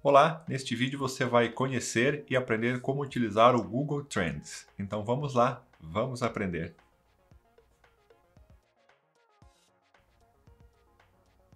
Olá, neste vídeo você vai conhecer e aprender como utilizar o Google Trends. Então vamos lá, vamos aprender.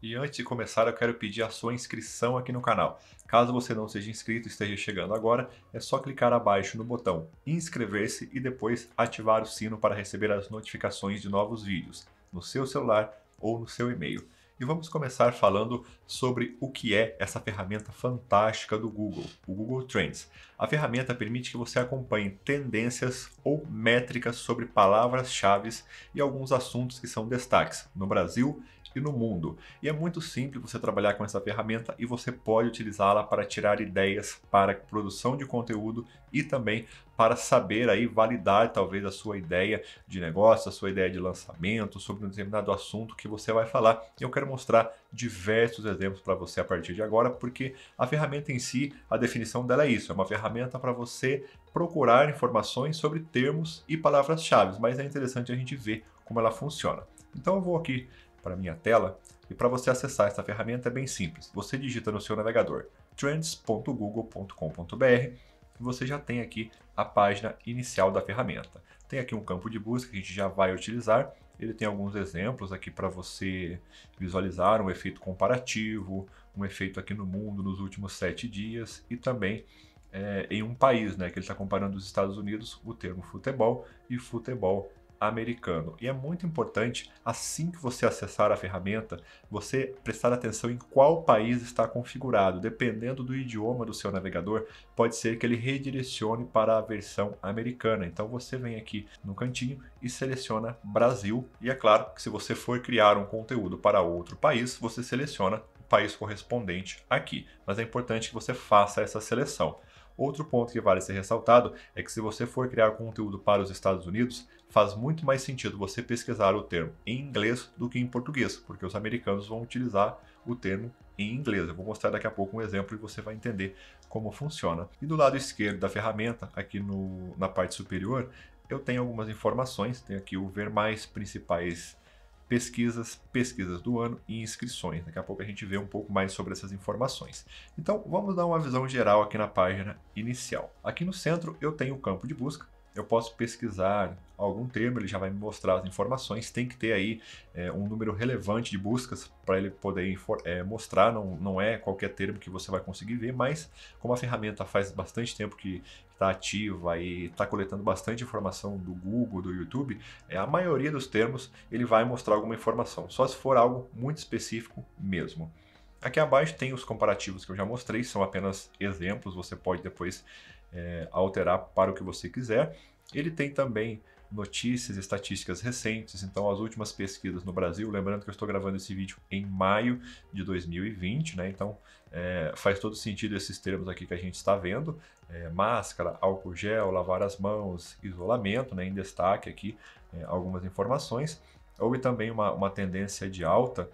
E antes de começar, eu quero pedir a sua inscrição aqui no canal. Caso você não seja inscrito e esteja chegando agora, é só clicar abaixo no botão inscrever-se e depois ativar o sino para receber as notificações de novos vídeos no seu celular ou no seu e-mail e vamos começar falando sobre o que é essa ferramenta fantástica do Google, o Google Trends. A ferramenta permite que você acompanhe tendências ou métricas sobre palavras-chave e alguns assuntos que são destaques no Brasil e no mundo. E é muito simples você trabalhar com essa ferramenta e você pode utilizá-la para tirar ideias para produção de conteúdo e também para saber aí validar talvez a sua ideia de negócio, a sua ideia de lançamento sobre um determinado assunto que você vai falar. Eu quero mostrar diversos exemplos para você a partir de agora, porque a ferramenta em si, a definição dela é isso: é uma ferramenta para você procurar informações sobre termos e palavras-chave, mas é interessante a gente ver como ela funciona. Então eu vou aqui para minha tela e para você acessar essa ferramenta é bem simples. Você digita no seu navegador trends.google.com.br e você já tem aqui a página inicial da ferramenta. Tem aqui um campo de busca que a gente já vai utilizar ele tem alguns exemplos aqui para você visualizar um efeito comparativo, um efeito aqui no mundo nos últimos sete dias e também é, em um país, né? Que ele está comparando os Estados Unidos, o termo futebol e futebol americano. E é muito importante, assim que você acessar a ferramenta, você prestar atenção em qual país está configurado. Dependendo do idioma do seu navegador, pode ser que ele redirecione para a versão americana. Então você vem aqui no cantinho e seleciona Brasil. E é claro que se você for criar um conteúdo para outro país, você seleciona o país correspondente aqui. Mas é importante que você faça essa seleção. Outro ponto que vale ser ressaltado é que se você for criar conteúdo para os Estados Unidos, faz muito mais sentido você pesquisar o termo em inglês do que em português, porque os americanos vão utilizar o termo em inglês. Eu vou mostrar daqui a pouco um exemplo e você vai entender como funciona. E do lado esquerdo da ferramenta, aqui no, na parte superior, eu tenho algumas informações, tenho aqui o ver mais principais pesquisas, pesquisas do ano e inscrições. Daqui a pouco a gente vê um pouco mais sobre essas informações. Então vamos dar uma visão geral aqui na página inicial. Aqui no centro eu tenho o campo de busca, eu posso pesquisar algum termo, ele já vai me mostrar as informações. Tem que ter aí é, um número relevante de buscas para ele poder é, mostrar. Não, não é qualquer termo que você vai conseguir ver, mas como a ferramenta faz bastante tempo que está ativa e está coletando bastante informação do Google, do YouTube, é, a maioria dos termos ele vai mostrar alguma informação, só se for algo muito específico mesmo. Aqui abaixo tem os comparativos que eu já mostrei, são apenas exemplos, você pode depois é, alterar para o que você quiser. Ele tem também notícias, e estatísticas recentes, então as últimas pesquisas no Brasil, lembrando que eu estou gravando esse vídeo em maio de 2020, né? Então é, faz todo sentido esses termos aqui que a gente está vendo: é, máscara, álcool gel, lavar as mãos, isolamento, né? Em destaque aqui é, algumas informações. Houve também uma, uma tendência de alta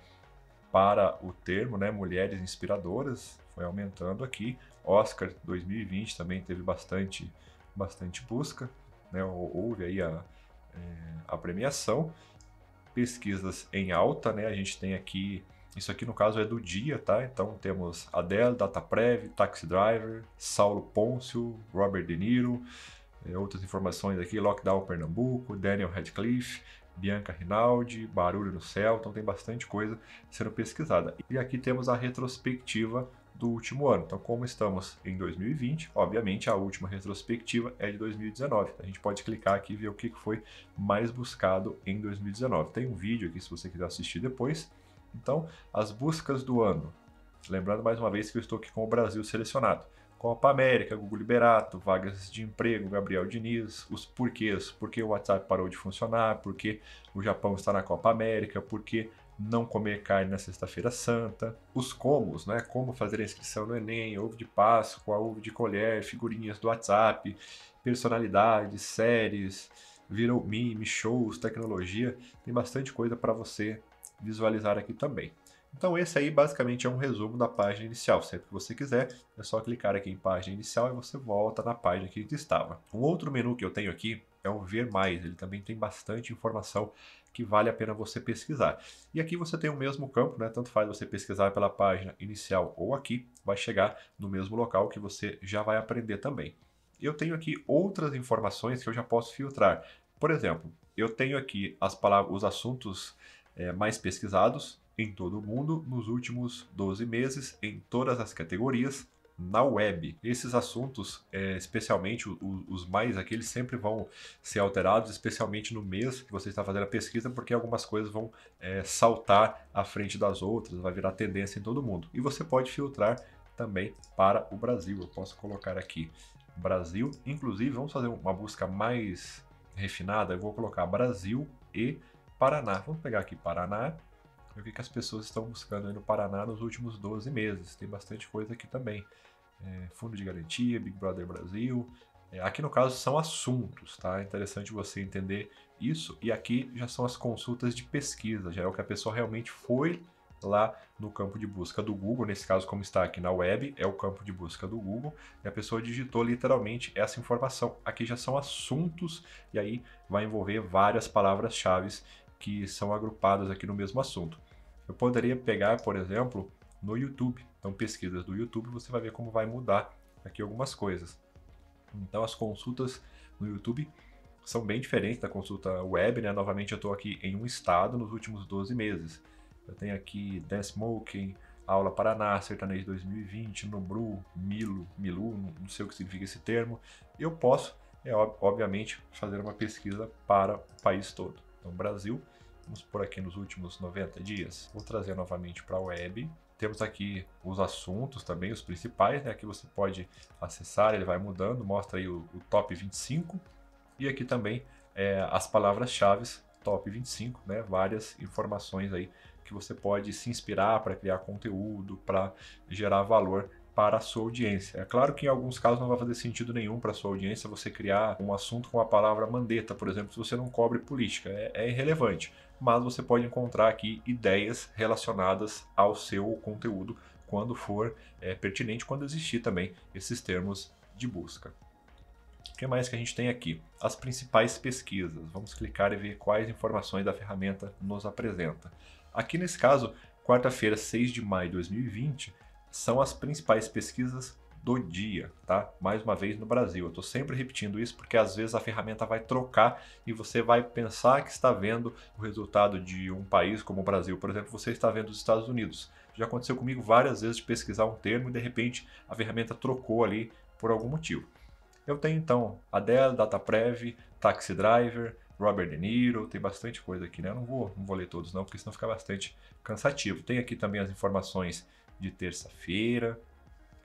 para o termo, né? Mulheres inspiradoras, foi aumentando aqui. Oscar 2020 também teve bastante, bastante busca, né? houve aí a, é, a premiação. Pesquisas em alta, né? a gente tem aqui, isso aqui no caso é do dia, tá? Então temos Adele, Dataprev, Taxi Driver, Saulo Pôncio, Robert De Niro, é, outras informações aqui, Lockdown Pernambuco, Daniel Radcliffe, Bianca Rinaldi, Barulho no Céu, então tem bastante coisa sendo pesquisada. E aqui temos a retrospectiva do último ano. Então, como estamos em 2020, obviamente a última retrospectiva é de 2019. A gente pode clicar aqui e ver o que foi mais buscado em 2019. Tem um vídeo aqui se você quiser assistir depois. Então, as buscas do ano. Lembrando mais uma vez que eu estou aqui com o Brasil selecionado. Copa América, Google Liberato, vagas de emprego, Gabriel Diniz, os porquês, por que o WhatsApp parou de funcionar, por que o Japão está na Copa América, por que não comer carne na sexta-feira santa, os comos, né? Como fazer a inscrição no Enem, ovo de Páscoa, ovo de colher, figurinhas do WhatsApp, personalidades, séries, viral meme, shows, tecnologia, tem bastante coisa para você visualizar aqui também. Então esse aí basicamente é um resumo da página inicial. Sempre que você quiser, é só clicar aqui em página inicial e você volta na página que a gente estava. Um outro menu que eu tenho aqui então, ver mais, ele também tem bastante informação que vale a pena você pesquisar. E aqui você tem o mesmo campo, né? Tanto faz você pesquisar pela página inicial ou aqui, vai chegar no mesmo local que você já vai aprender também. Eu tenho aqui outras informações que eu já posso filtrar. Por exemplo, eu tenho aqui as palavras, os assuntos é, mais pesquisados em todo o mundo nos últimos 12 meses, em todas as categorias, na web. Esses assuntos, é, especialmente os mais aqui, eles sempre vão ser alterados, especialmente no mês que você está fazendo a pesquisa, porque algumas coisas vão é, saltar à frente das outras, vai virar tendência em todo mundo. E você pode filtrar também para o Brasil. Eu posso colocar aqui Brasil, inclusive vamos fazer uma busca mais refinada, eu vou colocar Brasil e Paraná. Vamos pegar aqui Paraná o que, que as pessoas estão buscando no Paraná nos últimos 12 meses. Tem bastante coisa aqui também. É, fundo de garantia, Big Brother Brasil. É, aqui no caso são assuntos, tá? É interessante você entender isso. E aqui já são as consultas de pesquisa, já é o que a pessoa realmente foi lá no campo de busca do Google, nesse caso como está aqui na web, é o campo de busca do Google, e a pessoa digitou literalmente essa informação. Aqui já são assuntos e aí vai envolver várias palavras-chave que são agrupadas aqui no mesmo assunto. Eu poderia pegar, por exemplo, no YouTube. Então, pesquisas do YouTube, você vai ver como vai mudar aqui algumas coisas. Então, as consultas no YouTube são bem diferentes da consulta web, né? Novamente, eu estou aqui em um estado nos últimos 12 meses. Eu tenho aqui Dance Smoking, Aula Paraná, Sertanejo 2020, Nobru, Milo, Milu, não sei o que significa esse termo. Eu posso, é, obviamente, fazer uma pesquisa para o país todo. Então, Brasil, vamos por aqui nos últimos 90 dias. Vou trazer novamente para a web. Temos aqui os assuntos também, os principais, né? Aqui você pode acessar, ele vai mudando, mostra aí o, o top 25. E aqui também é, as palavras-chave top 25, né? Várias informações aí que você pode se inspirar para criar conteúdo, para gerar valor para a sua audiência. É claro que em alguns casos não vai fazer sentido nenhum para a sua audiência você criar um assunto com a palavra mandeta, por exemplo, se você não cobre política, é, é irrelevante. Mas você pode encontrar aqui ideias relacionadas ao seu conteúdo quando for é, pertinente, quando existir também esses termos de busca. O que mais que a gente tem aqui? As principais pesquisas. Vamos clicar e ver quais informações da ferramenta nos apresenta. Aqui nesse caso, quarta-feira, 6 de maio de 2020, são as principais pesquisas do dia, tá? Mais uma vez no Brasil. Eu estou sempre repetindo isso porque às vezes a ferramenta vai trocar e você vai pensar que está vendo o resultado de um país como o Brasil, por exemplo, você está vendo os Estados Unidos. Já aconteceu comigo várias vezes de pesquisar um termo e de repente a ferramenta trocou ali por algum motivo. Eu tenho então Dell, DataPrev, Taxi Driver, Robert De Niro, tem bastante coisa aqui, né? Eu não vou, não vou ler todos não, porque senão fica bastante cansativo. Tem aqui também as informações de terça-feira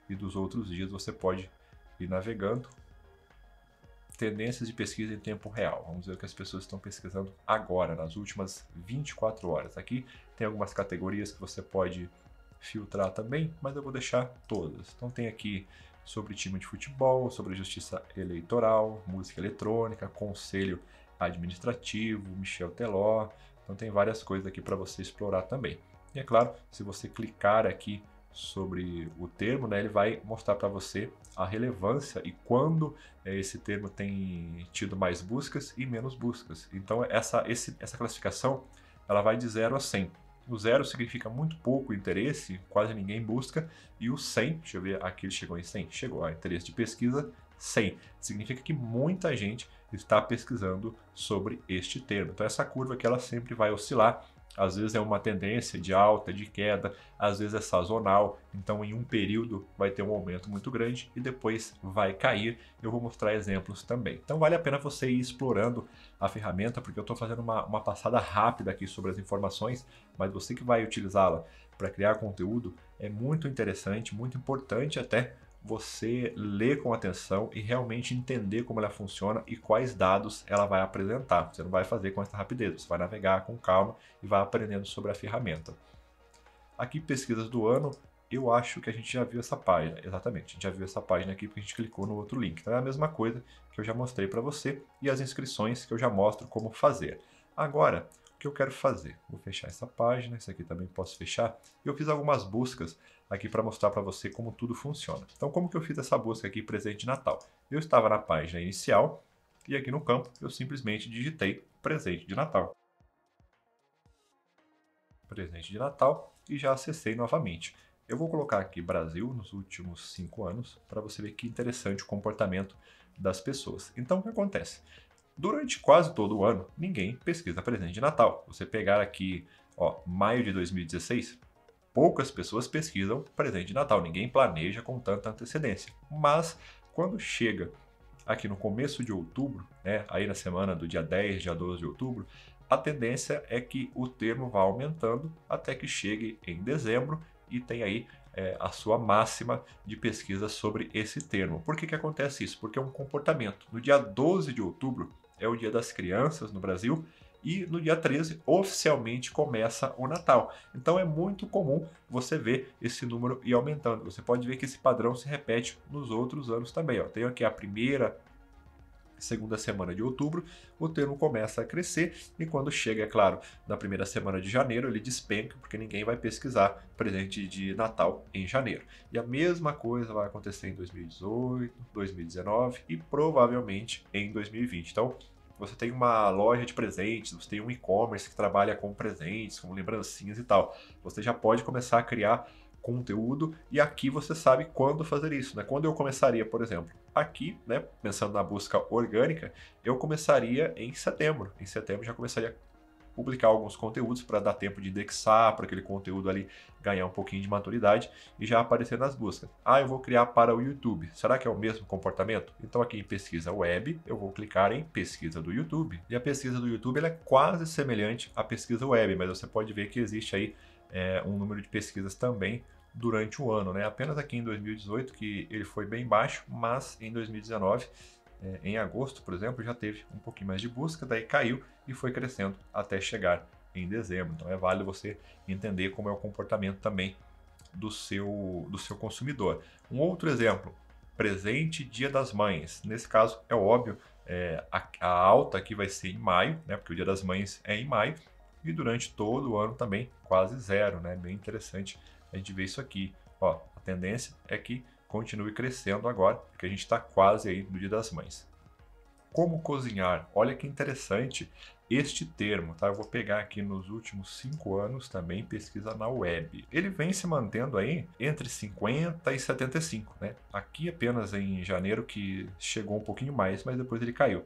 e dos outros dias você pode ir navegando. Tendências de pesquisa em tempo real. Vamos ver o que as pessoas estão pesquisando agora, nas últimas 24 horas. Aqui tem algumas categorias que você pode filtrar também, mas eu vou deixar todas. Então tem aqui sobre time de futebol, sobre justiça eleitoral, música eletrônica, conselho administrativo, Michel Teló. Então tem várias coisas aqui para você explorar também. E é claro, se você clicar aqui sobre o termo, né, ele vai mostrar para você a relevância e quando é, esse termo tem tido mais buscas e menos buscas. Então essa, esse, essa classificação ela vai de 0 a 100. O 0 significa muito pouco interesse, quase ninguém busca, e o 100, deixa eu ver, aqui ele chegou em 100, chegou a interesse de pesquisa 100. Significa que muita gente está pesquisando sobre este termo. Então essa curva que ela sempre vai oscilar às vezes é uma tendência de alta, de queda, às vezes é sazonal, então em um período vai ter um aumento muito grande e depois vai cair. Eu vou mostrar exemplos também. Então vale a pena você ir explorando a ferramenta, porque eu estou fazendo uma, uma passada rápida aqui sobre as informações, mas você que vai utilizá-la para criar conteúdo é muito interessante, muito importante até você ler com atenção e realmente entender como ela funciona e quais dados ela vai apresentar. Você não vai fazer com essa rapidez, você vai navegar com calma e vai aprendendo sobre a ferramenta. Aqui, pesquisas do ano, eu acho que a gente já viu essa página, exatamente, a gente já viu essa página aqui porque a gente clicou no outro link. Então é a mesma coisa que eu já mostrei para você e as inscrições que eu já mostro como fazer. Agora, que eu quero fazer. Vou fechar essa página, isso aqui também posso fechar. E eu fiz algumas buscas aqui para mostrar para você como tudo funciona. Então, como que eu fiz essa busca aqui, presente de Natal? Eu estava na página inicial e aqui no campo eu simplesmente digitei presente de Natal. Presente de Natal e já acessei novamente. Eu vou colocar aqui Brasil nos últimos cinco anos para você ver que interessante o comportamento das pessoas. Então, o que acontece? Durante quase todo o ano, ninguém pesquisa presente de Natal. Você pegar aqui, ó, maio de 2016, poucas pessoas pesquisam presente de Natal, ninguém planeja com tanta antecedência. Mas quando chega aqui no começo de outubro, né, aí na semana do dia 10, dia 12 de outubro, a tendência é que o termo vá aumentando até que chegue em dezembro e tem aí é, a sua máxima de pesquisa sobre esse termo. Por que, que acontece isso? Porque é um comportamento. No dia 12 de outubro, é o Dia das Crianças no Brasil e no dia 13 oficialmente começa o Natal. Então é muito comum você ver esse número ir aumentando. Você pode ver que esse padrão se repete nos outros anos também. Ó. Tenho aqui a primeira, segunda semana de outubro, o termo começa a crescer e quando chega, é claro, na primeira semana de janeiro, ele despenca, porque ninguém vai pesquisar presente de Natal em janeiro. E a mesma coisa vai acontecer em 2018, 2019 e provavelmente em 2020. Então, você tem uma loja de presentes, você tem um e-commerce que trabalha com presentes, com lembrancinhas e tal. Você já pode começar a criar conteúdo e aqui você sabe quando fazer isso, né? Quando eu começaria, por exemplo, aqui, né, pensando na busca orgânica, eu começaria em setembro. Em setembro já começaria publicar alguns conteúdos para dar tempo de indexar, para aquele conteúdo ali ganhar um pouquinho de maturidade e já aparecer nas buscas. Ah, eu vou criar para o YouTube. Será que é o mesmo comportamento? Então aqui em pesquisa web, eu vou clicar em pesquisa do YouTube. E a pesquisa do YouTube é quase semelhante à pesquisa web, mas você pode ver que existe aí é, um número de pesquisas também durante o ano, né? Apenas aqui em 2018 que ele foi bem baixo, mas em 2019 é, em agosto, por exemplo, já teve um pouquinho mais de busca, daí caiu e foi crescendo até chegar em dezembro. Então é válido você entender como é o comportamento também do seu, do seu consumidor. Um outro exemplo, presente Dia das Mães. Nesse caso, é óbvio, é, a, a, alta aqui vai ser em maio, né, porque o Dia das Mães é em maio, e durante todo o ano também quase zero, né? Bem interessante a gente ver isso aqui. Ó, a tendência é que continue crescendo agora, porque a gente está quase aí no Dia das Mães. Como cozinhar? Olha que interessante este termo, tá? Eu vou pegar aqui nos últimos cinco anos também pesquisa na web. Ele vem se mantendo aí entre 50 e 75, né? Aqui apenas em janeiro que chegou um pouquinho mais, mas depois ele caiu.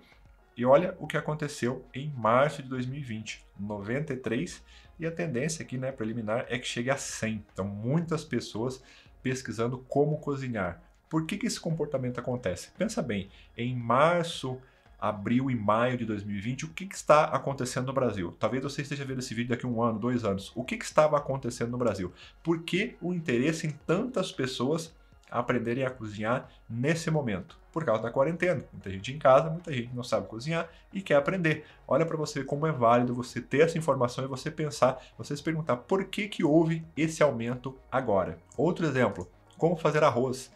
E olha o que aconteceu em março de 2020, 93, e a tendência aqui, né, preliminar é que chegue a 100. Então muitas pessoas pesquisando como cozinhar. Por que, que esse comportamento acontece? Pensa bem, em março, abril e maio de 2020, o que, que está acontecendo no Brasil? Talvez você esteja vendo esse vídeo daqui a um ano, dois anos. O que, que estava acontecendo no Brasil? Por que o interesse em tantas pessoas aprenderem a cozinhar nesse momento, por causa da quarentena. Muita gente em casa, muita gente não sabe cozinhar e quer aprender. Olha para você como é válido você ter essa informação e você pensar, você se perguntar por que que houve esse aumento agora. Outro exemplo, como fazer arroz.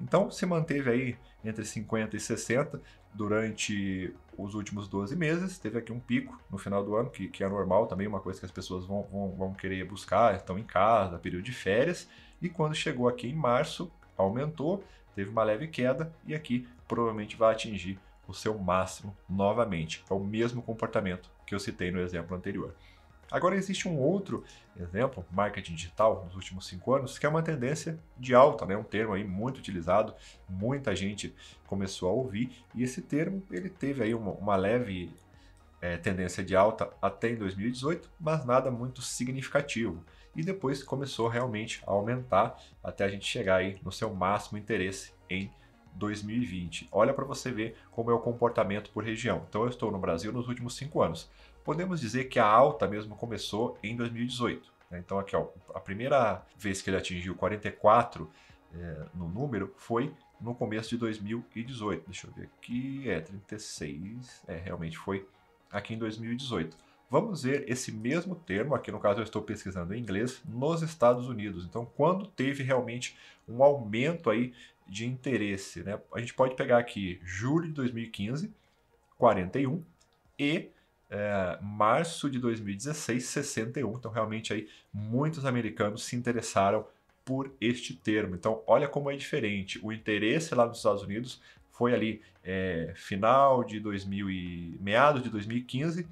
Então se manteve aí entre 50 e 60 durante os últimos 12 meses. Teve aqui um pico no final do ano, que, que é normal também, uma coisa que as pessoas vão, vão, vão querer buscar, estão em casa, período de férias. E quando chegou aqui em março, aumentou, teve uma leve queda e aqui provavelmente vai atingir o seu máximo novamente. É o mesmo comportamento que eu citei no exemplo anterior. Agora existe um outro exemplo, marketing digital, nos últimos cinco anos, que é uma tendência de alta, né? um termo aí muito utilizado, muita gente começou a ouvir, e esse termo ele teve aí uma, uma leve é, tendência de alta até em 2018, mas nada muito significativo e depois começou realmente a aumentar até a gente chegar aí no seu máximo interesse em 2020. Olha para você ver como é o comportamento por região. Então eu estou no Brasil nos últimos cinco anos. Podemos dizer que a alta mesmo começou em 2018. Né? Então aqui ó, a primeira vez que ele atingiu 44 é, eh, no número foi no começo de 2018. Deixa eu ver aqui, é 36, é realmente foi aqui em 2018. Vamos ver esse mesmo termo, aqui no caso eu estou pesquisando em inglês, nos Estados Unidos. Então, quando teve realmente um aumento aí de interesse, né? A gente pode pegar aqui julho de 2015, 41, e é, março de 2016, 61. Então, realmente aí muitos americanos se interessaram por este termo. Então, olha como é diferente. O interesse lá nos Estados Unidos foi ali é, final de 2000 e meados de 2015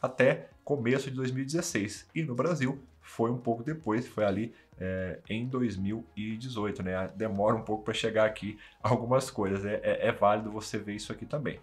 até começo de 2016. E no Brasil foi um pouco depois, foi ali é, em 2018, né? Demora um pouco para chegar aqui algumas coisas, né? é, é, válido você ver isso aqui também.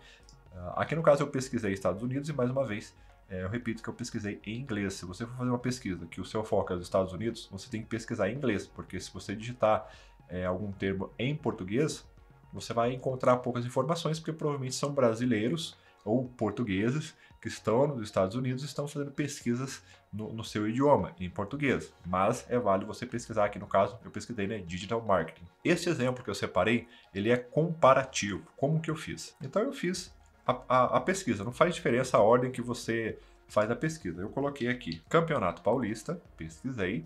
Ah, aqui no caso eu pesquisei Estados Unidos e mais uma vez é, eu repito que eu pesquisei em inglês. Se você for fazer uma pesquisa que o seu foco é os Estados Unidos, você tem que pesquisar em inglês, porque se você digitar é, algum termo em português, você vai encontrar poucas informações, porque provavelmente são brasileiros ou portugueses que estão nos Estados Unidos estão fazendo pesquisas no, no, seu idioma, em português. Mas é válido você pesquisar aqui, no caso, eu pesquisei, né, digital marketing. Este exemplo que eu separei, ele é comparativo. Como que eu fiz? Então eu fiz a, a, a pesquisa, não faz diferença a ordem que você faz a pesquisa. Eu coloquei aqui Campeonato Paulista, pesquisei,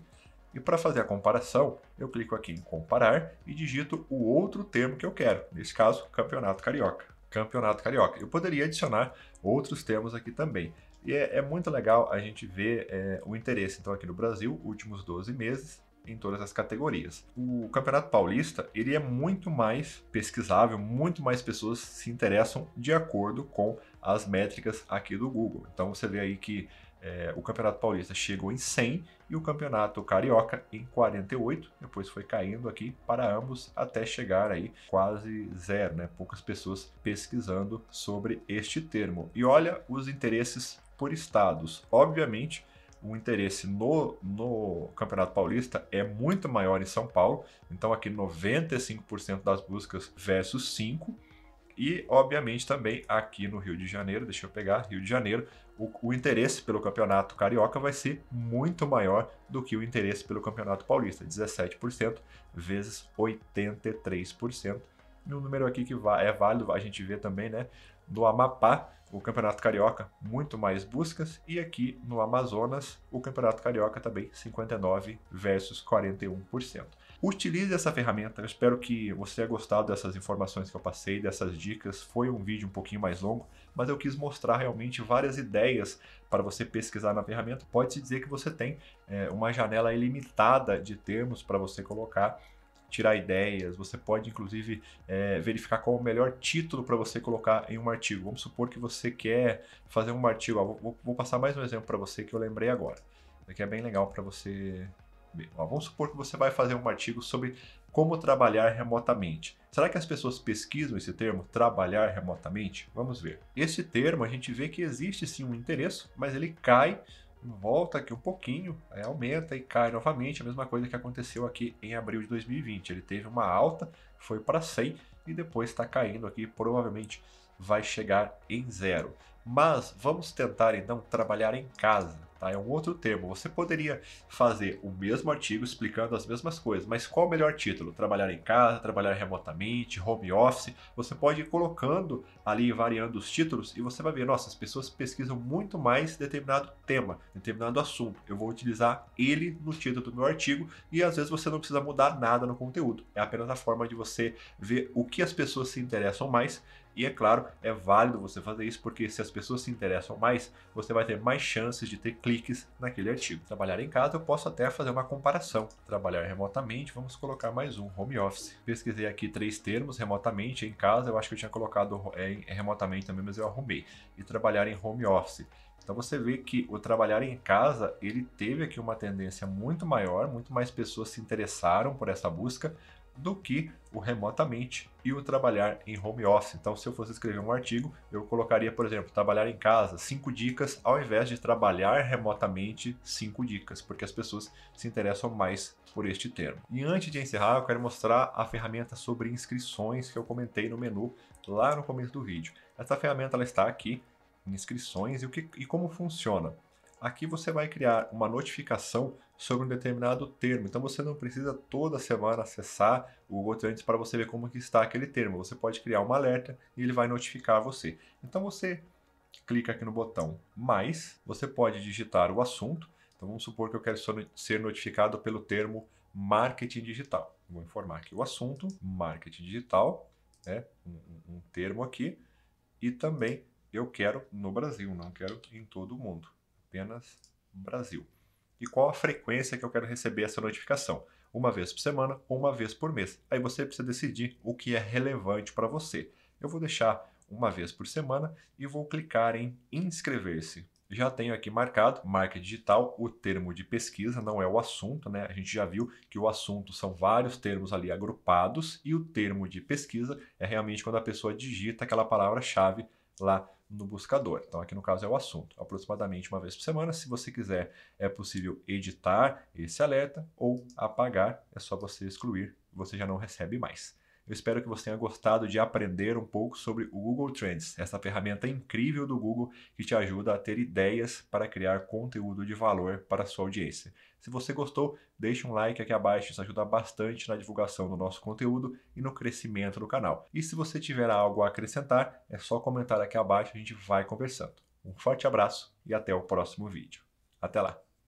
e para fazer a comparação, eu clico aqui em comparar e digito o outro termo que eu quero, nesse caso, Campeonato Carioca. Campeonato Carioca. Eu poderia adicionar outros termos aqui também. E é, é muito legal a gente ver é, o interesse, então, aqui no Brasil, últimos 12 meses, em todas as categorias. O Campeonato Paulista, ele é muito mais pesquisável, muito mais pessoas se interessam de acordo com as métricas aqui do Google. Então, você vê aí que é, o Campeonato Paulista chegou em 100 e o Campeonato Carioca em 48. Depois foi caindo aqui para ambos até chegar aí quase zero, né? Poucas pessoas pesquisando sobre este termo. E olha os interesses por estados. Obviamente, o interesse no, no Campeonato Paulista é muito maior em São Paulo, então aqui 95% das buscas versus 5%. E, obviamente, também aqui no Rio de Janeiro, deixa eu pegar, Rio de Janeiro, o, o, interesse pelo campeonato carioca vai ser muito maior do que o interesse pelo campeonato paulista, 17% vezes 83%. E um número aqui que é válido, a gente vê também, né? No Amapá, o Campeonato Carioca, muito mais buscas, e aqui no Amazonas, o Campeonato Carioca também, 59% versus 41%. Utilize essa ferramenta. Eu espero que você tenha gostado dessas informações que eu passei, dessas dicas. Foi um vídeo um pouquinho mais longo, mas eu quis mostrar realmente várias ideias para você pesquisar na ferramenta. Pode-se dizer que você tem é, uma janela ilimitada de termos para você colocar tirar ideias, você pode inclusive é, verificar qual é o melhor título para você colocar em um artigo. Vamos supor que você quer fazer um artigo, vou, vou, passar mais um exemplo para você que eu lembrei agora, que é bem legal para você Vamos supor que você vai fazer um artigo sobre como trabalhar remotamente. Será que as pessoas pesquisam esse termo, trabalhar remotamente? Vamos ver. Esse termo a gente vê que existe sim um interesse, mas ele cai, volta aqui um pouquinho, aumenta e cai novamente. A mesma coisa que aconteceu aqui em abril de 2020. Ele teve uma alta, foi para 100 e depois está caindo aqui, provavelmente vai chegar em zero. Mas vamos tentar então trabalhar em casa. Tá? É um outro termo. Você poderia fazer o mesmo artigo explicando as mesmas coisas, mas qual o melhor título? Trabalhar em casa, trabalhar remotamente, home office. Você pode ir colocando ali, variando os títulos, e você vai ver, nossa, as pessoas pesquisam muito mais determinado tema, determinado assunto. Eu vou utilizar ele no título do meu artigo, e às vezes você não precisa mudar nada no conteúdo. É apenas a forma de você ver o que as pessoas se interessam mais e é claro, é válido você fazer isso porque se as pessoas se interessam mais, você vai ter mais chances de ter cliques naquele artigo. Trabalhar em casa, eu posso até fazer uma comparação. Trabalhar remotamente, vamos colocar mais um, home office. Pesquisei aqui três termos, remotamente, em casa, eu acho que eu tinha colocado é, é, remotamente também, mas eu arrumei. E trabalhar em home office. Então você vê que o trabalhar em casa, ele teve aqui uma tendência muito maior, muito mais pessoas se interessaram por essa busca do que o remotamente e o trabalhar em home office. Então, se eu fosse escrever um artigo, eu colocaria, por exemplo, trabalhar em casa, cinco dicas, ao invés de trabalhar remotamente, cinco dicas, porque as pessoas se interessam mais por este termo. E antes de encerrar, eu quero mostrar a ferramenta sobre inscrições que eu comentei no menu lá no começo do vídeo. Essa ferramenta ela está aqui, inscrições, e, o que, e como funciona. Aqui você vai criar uma notificação sobre um determinado termo. Então você não precisa toda semana acessar o Google Trends para você ver como que está aquele termo. Você pode criar um alerta e ele vai notificar você. Então você clica aqui no botão mais, você pode digitar o assunto. Então vamos supor que eu quero ser notificado pelo termo marketing digital. Vou informar aqui o assunto, marketing digital, né? um, um termo aqui. E também eu quero no Brasil, não quero em todo o mundo, apenas Brasil e qual a frequência que eu quero receber essa notificação. Uma vez por semana ou uma vez por mês. Aí você precisa decidir o que é relevante para você. Eu vou deixar uma vez por semana e vou clicar em inscrever-se. Já tenho aqui marcado marca digital, o termo de pesquisa, não é o assunto, né? A gente já viu que o assunto são vários termos ali agrupados e o termo de pesquisa é realmente quando a pessoa digita aquela palavra-chave lá no buscador. Então, aqui no caso é o assunto. Aproximadamente uma vez por semana, se você quiser, é possível editar esse alerta ou apagar, é só você excluir, você já não recebe mais. Eu espero que você tenha gostado de aprender um pouco sobre o Google Trends, essa ferramenta incrível do Google que te ajuda a ter ideias para criar conteúdo de valor para a sua audiência. Se você gostou, deixe um like aqui abaixo, isso ajuda bastante na divulgação do nosso conteúdo e no crescimento do canal. E se você tiver algo a acrescentar, é só comentar aqui abaixo, a gente vai conversando. Um forte abraço e até o próximo vídeo. Até lá!